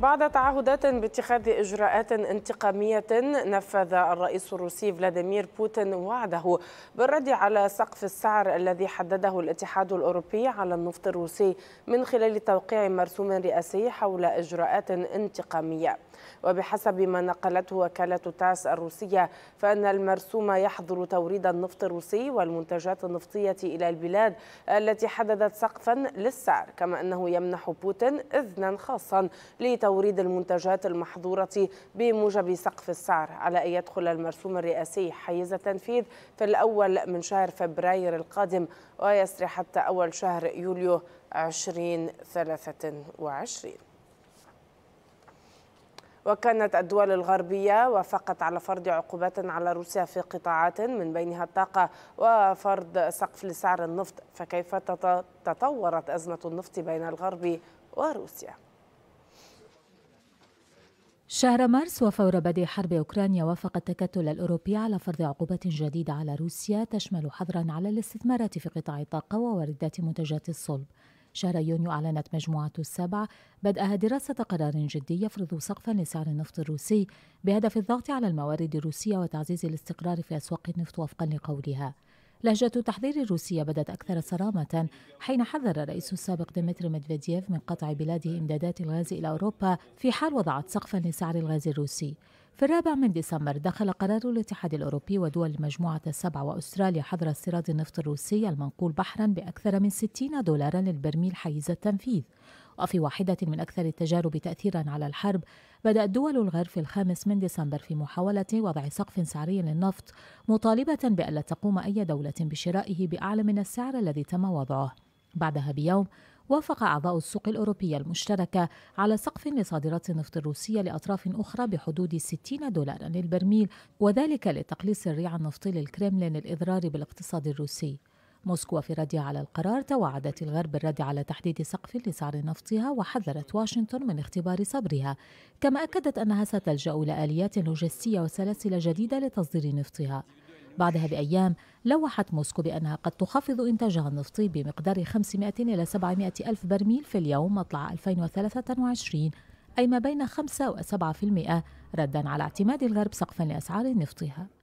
بعد تعهدات باتخاذ اجراءات انتقاميه نفذ الرئيس الروسي فلاديمير بوتين وعده بالرد على سقف السعر الذي حدده الاتحاد الاوروبي على النفط الروسي من خلال توقيع مرسوم رئاسي حول اجراءات انتقاميه وبحسب ما نقلته وكاله تاس الروسيه فان المرسوم يحظر توريد النفط الروسي والمنتجات النفطيه الى البلاد التي حددت سقفا للسعر كما انه يمنح بوتين اذنا خاصا لتوريد توريد المنتجات المحظورة بموجب سقف السعر على أن يدخل المرسوم الرئاسي حيز التنفيذ في الأول من شهر فبراير القادم ويسري حتى أول شهر يوليو 2023 وكانت الدول الغربية وافقت على فرض عقوبات على روسيا في قطاعات من بينها الطاقة وفرض سقف لسعر النفط فكيف تطورت أزمة النفط بين الغرب وروسيا؟ شهر مارس وفور بدء حرب أوكرانيا وافق التكتل الأوروبي على فرض عقوبات جديدة على روسيا تشمل حظرا على الاستثمارات في قطاع الطاقة وواردات منتجات الصلب شهر يونيو أعلنت مجموعة السبع بدءها دراسة قرار جدي يفرض سقفا لسعر النفط الروسي بهدف الضغط على الموارد الروسية وتعزيز الاستقرار في أسواق النفط وفقا لقولها لهجة تحذير روسيا بدت أكثر صرامة حين حذر الرئيس السابق ديمتري ميدفيديف من قطع بلاده إمدادات الغاز إلى أوروبا في حال وضعت سقفا لسعر الغاز الروسي في الرابع من ديسمبر دخل قرار الاتحاد الأوروبي ودول المجموعة السبعة وأستراليا حظر استيراد النفط الروسي المنقول بحرا بأكثر من 60 دولارا للبرميل حيز التنفيذ وفي واحدة من أكثر التجارب تأثيرا على الحرب بدأت دول الغرب في الخامس من ديسمبر في محاولة وضع سقف سعري للنفط مطالبة بألا تقوم أي دولة بشرائه بأعلى من السعر الذي تم وضعه بعدها بيوم وافق أعضاء السوق الأوروبية المشتركة على سقف لصادرات النفط الروسية لأطراف أخرى بحدود 60 دولارا للبرميل وذلك لتقليص الريع النفطي للكرملين الإضرار بالاقتصاد الروسي موسكو في ردها على القرار توعدت الغرب الرد على تحديد سقف لسعر نفطها وحذرت واشنطن من اختبار صبرها كما أكدت أنها ستلجأ إلى آليات لوجستية وسلاسل جديدة لتصدير نفطها بعدها بأيام لوحت موسكو بأنها قد تخفض إنتاجها النفطي بمقدار 500 إلى 700 ألف برميل في اليوم مطلع 2023 أي ما بين 5 و 7% ردا على اعتماد الغرب سقفا لأسعار نفطها